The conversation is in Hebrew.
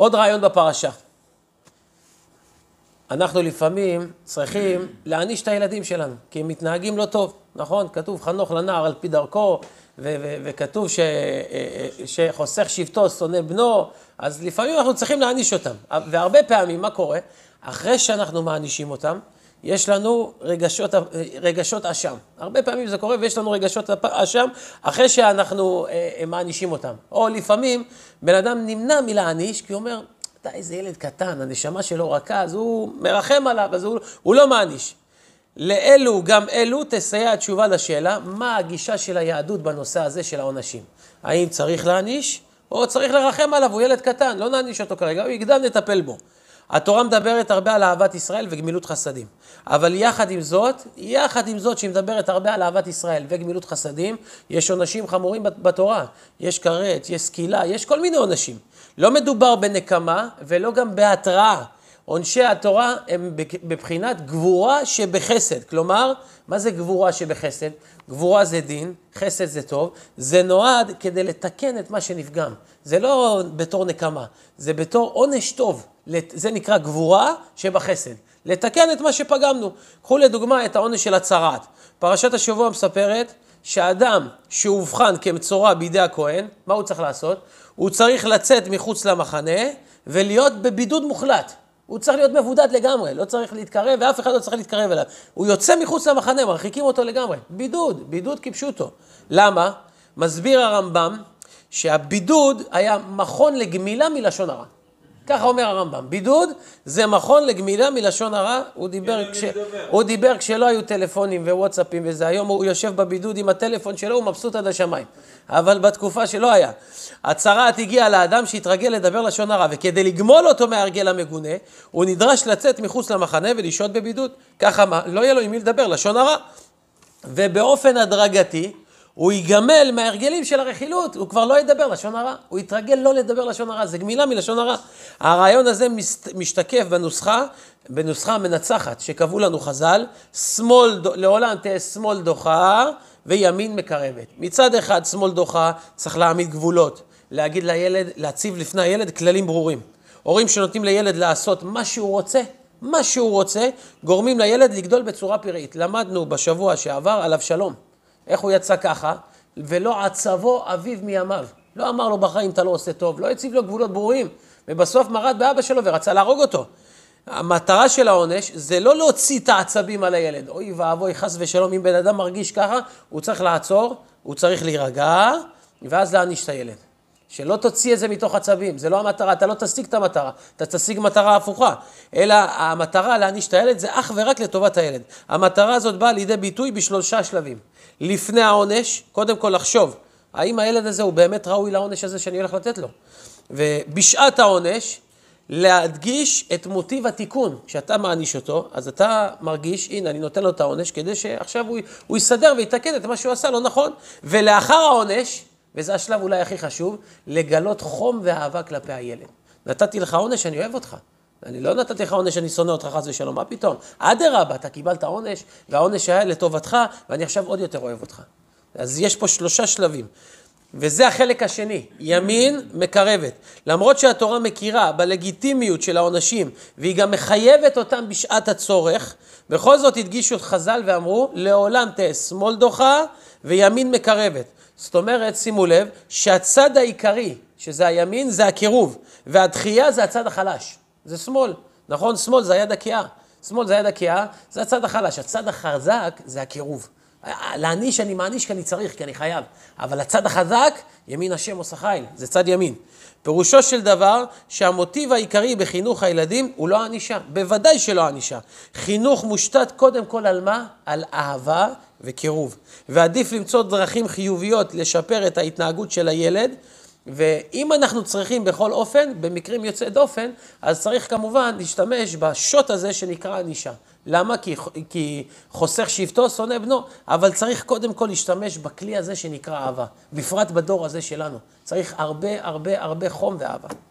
עוד רעיון בפרשה. אנחנו לפעמים צריכים להעניש את הילדים שלנו, כי הם מתנהגים לא טוב, נכון? כתוב חנוך לנער על פי דרכו, ו- ו- וכתוב ש- אה, אה, שחוסך שבטו שונא בנו, אז לפעמים אנחנו צריכים להעניש אותם. והרבה פעמים, מה קורה? אחרי שאנחנו מענישים אותם, יש לנו רגשות, רגשות אשם. הרבה פעמים זה קורה ויש לנו רגשות אשם אחרי שאנחנו אה, אה, מענישים אותם. או לפעמים בן אדם נמנע מלהעניש כי הוא אומר, אתה איזה ילד קטן, הנשמה שלו רכה, אז הוא מרחם עליו, אז הוא, הוא לא מעניש. לאלו גם אלו תסייע התשובה לשאלה מה הגישה של היהדות בנושא הזה של העונשים. האם צריך להעניש או צריך לרחם עליו, הוא ילד קטן, לא נעניש אותו כרגע, הוא יגדל, נטפל בו. התורה מדברת הרבה על אהבת ישראל וגמילות חסדים. אבל יחד עם זאת, יחד עם זאת שהיא מדברת הרבה על אהבת ישראל וגמילות חסדים, יש עונשים חמורים בתורה. יש כרת, יש סקילה, יש כל מיני עונשים. לא מדובר בנקמה ולא גם בהתראה. עונשי התורה הם בבחינת גבורה שבחסד. כלומר, מה זה גבורה שבחסד? גבורה זה דין, חסד זה טוב, זה נועד כדי לתקן את מה שנפגם. זה לא בתור נקמה, זה בתור עונש טוב. זה נקרא גבורה שבחסד. לתקן את מה שפגמנו. קחו לדוגמה את העונש של הצרעת. פרשת השבוע מספרת שאדם שאובחן כמצורע בידי הכהן, מה הוא צריך לעשות? הוא צריך לצאת מחוץ למחנה ולהיות בבידוד מוחלט. הוא צריך להיות מבודד לגמרי, לא צריך להתקרב ואף אחד לא צריך להתקרב אליו. הוא יוצא מחוץ למחנה, מרחיקים אותו לגמרי. בידוד, בידוד כפשוטו. למה? מסביר הרמב"ם שהבידוד היה מכון לגמילה מלשון הרע. ככה אומר הרמב"ם, בידוד זה מכון לגמילה מלשון הרע, הוא דיבר, כש... הוא דיבר כשלא היו טלפונים ווואטסאפים וזה, היום הוא יושב בבידוד עם הטלפון שלו, הוא מבסוט עד השמיים, אבל בתקופה שלא היה. הצהרת הגיעה לאדם שהתרגל לדבר לשון הרע, וכדי לגמול אותו מהרגל המגונה, הוא נדרש לצאת מחוץ למחנה ולשהות בבידוד, ככה מה, לא יהיה לו עם מי לדבר, לשון הרע. ובאופן הדרגתי, הוא ייגמל מההרגלים של הרכילות, הוא כבר לא ידבר לשון הרע, הוא יתרגל לא לדבר לשון הרע, זה גמילה מלשון הרע. הרעיון הזה משתקף בנוסחה, בנוסחה המנצחת שקבעו לנו חז"ל, שמאל, לעולם תהיה שמאל דוחה וימין מקרבת. מצד אחד שמאל דוחה, צריך להעמיד גבולות, להגיד לילד, להציב לפני הילד כללים ברורים. הורים שנותנים לילד לעשות מה שהוא רוצה, מה שהוא רוצה, גורמים לילד לגדול בצורה פראית. למדנו בשבוע שעבר על אבשלום. איך הוא יצא ככה? ולא עצבו אביו מימיו. לא אמר לו בחיים אתה לא עושה טוב, לא הציב לו גבולות ברורים, ובסוף מרד באבא שלו ורצה להרוג אותו. המטרה של העונש זה לא להוציא את העצבים על הילד. אוי ואבוי, חס ושלום, אם בן אדם מרגיש ככה, הוא צריך לעצור, הוא צריך להירגע, ואז להעניש את הילד. שלא תוציא את זה מתוך עצבים, זה לא המטרה, אתה לא תשיג את המטרה, אתה תשיג מטרה הפוכה. אלא המטרה להעניש את הילד זה אך ורק לטובת הילד. המטרה הזאת באה לידי ביטוי בשלושה שלבים. לפני העונש, קודם כל לחשוב, האם הילד הזה הוא באמת ראוי לעונש הזה שאני הולך לתת לו? ובשעת העונש, להדגיש את מוטיב התיקון. כשאתה מעניש אותו, אז אתה מרגיש, הנה, אני נותן לו את העונש, כדי שעכשיו הוא, הוא יסדר ויתקן את מה שהוא עשה לא נכון. ולאחר העונש, וזה השלב אולי הכי חשוב, לגלות חום ואהבה כלפי הילד. נתתי לך עונש, אני אוהב אותך. אני לא נתתי לך עונש, אני שונא אותך חס ושלום, מה פתאום? אדרבה, אתה קיבלת עונש, והעונש היה לטובתך, ואני עכשיו עוד יותר אוהב אותך. אז יש פה שלושה שלבים. וזה החלק השני, ימין מקרבת. למרות שהתורה מכירה בלגיטימיות של העונשים, והיא גם מחייבת אותם בשעת הצורך, בכל זאת הדגישו את חז"ל ואמרו, לעולם תהיה שמאל דוחה וימין מקרבת. זאת אומרת, שימו לב, שהצד העיקרי, שזה הימין, זה הקירוב, והדחייה זה הצד החלש, זה שמאל, נכון? שמאל זה היד הקיאה. שמאל זה היד הקיאה, זה הצד החלש. הצד החזק זה הקירוב. להעניש אני מעניש כי אני צריך, כי אני חייב. אבל הצד החזק, ימין השם עושה חיל, זה צד ימין. פירושו של דבר שהמוטיב העיקרי בחינוך הילדים הוא לא הענישה, בוודאי שלא הענישה. חינוך מושתת קודם כל על מה? על אהבה וקירוב. ועדיף למצוא דרכים חיוביות לשפר את ההתנהגות של הילד ואם אנחנו צריכים בכל אופן, במקרים יוצאי דופן, אז צריך כמובן להשתמש בשוט הזה שנקרא ענישה. למה? כי, כי חוסך שבטו שונא בנו, אבל צריך קודם כל להשתמש בכלי הזה שנקרא אהבה, בפרט בדור הזה שלנו. צריך הרבה הרבה הרבה חום ואהבה.